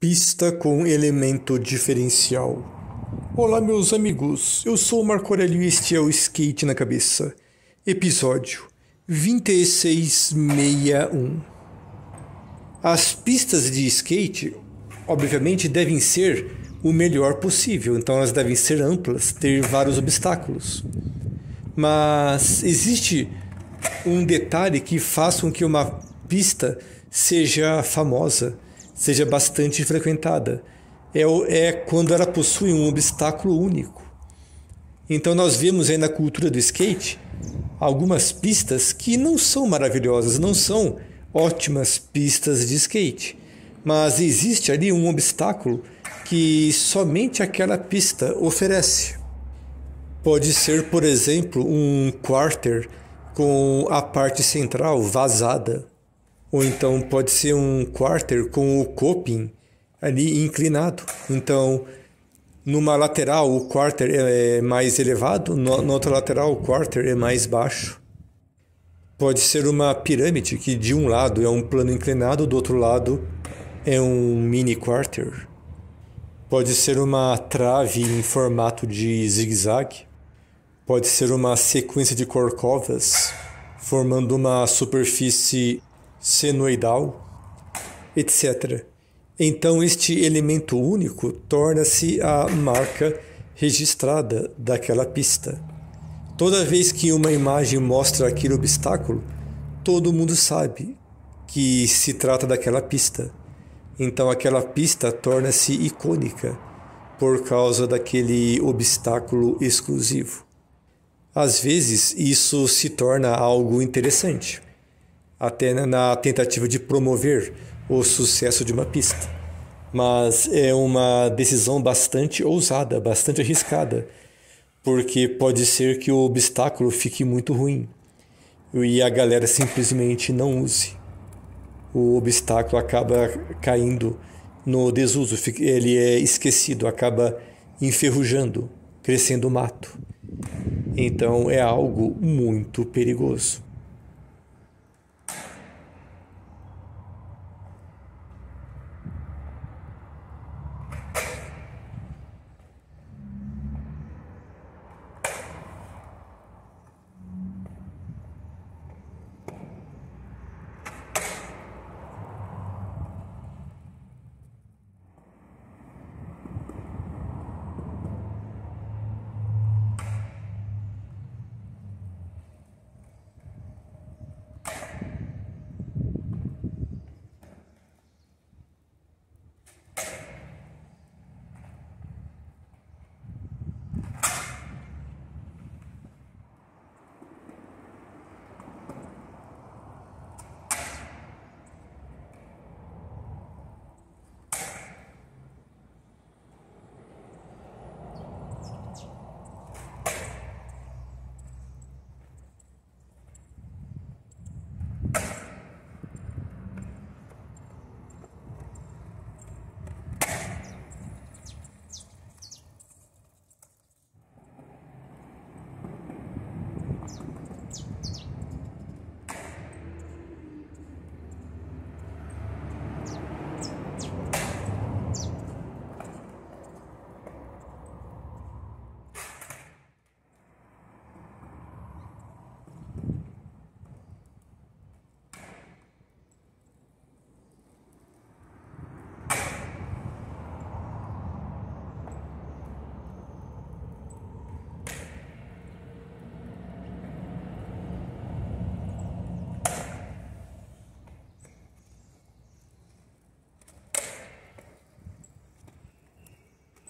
Pista com elemento diferencial. Olá, meus amigos. Eu sou o Marco Aurelio e este é o Skate na Cabeça. Episódio 2661. As pistas de skate, obviamente, devem ser o melhor possível, então elas devem ser amplas, ter vários obstáculos. Mas existe um detalhe que faz com que uma pista seja famosa seja bastante frequentada. É, é quando ela possui um obstáculo único. Então nós vemos aí na cultura do skate algumas pistas que não são maravilhosas, não são ótimas pistas de skate, mas existe ali um obstáculo que somente aquela pista oferece. Pode ser, por exemplo, um quarter com a parte central vazada, ou então pode ser um quarter com o coping ali inclinado. Então, numa lateral o quarter é, é mais elevado, no, na outra lateral o quarter é mais baixo. Pode ser uma pirâmide que de um lado é um plano inclinado, do outro lado é um mini quarter. Pode ser uma trave em formato de zigue-zague. Pode ser uma sequência de corcovas formando uma superfície senoidal, etc. Então, este elemento único torna-se a marca registrada daquela pista. Toda vez que uma imagem mostra aquele obstáculo, todo mundo sabe que se trata daquela pista. Então, aquela pista torna-se icônica por causa daquele obstáculo exclusivo. Às vezes, isso se torna algo interessante até na tentativa de promover o sucesso de uma pista. Mas é uma decisão bastante ousada, bastante arriscada, porque pode ser que o obstáculo fique muito ruim e a galera simplesmente não use. O obstáculo acaba caindo no desuso, ele é esquecido, acaba enferrujando, crescendo mato. Então é algo muito perigoso.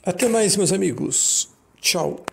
Até mais, meus amigos. Tchau.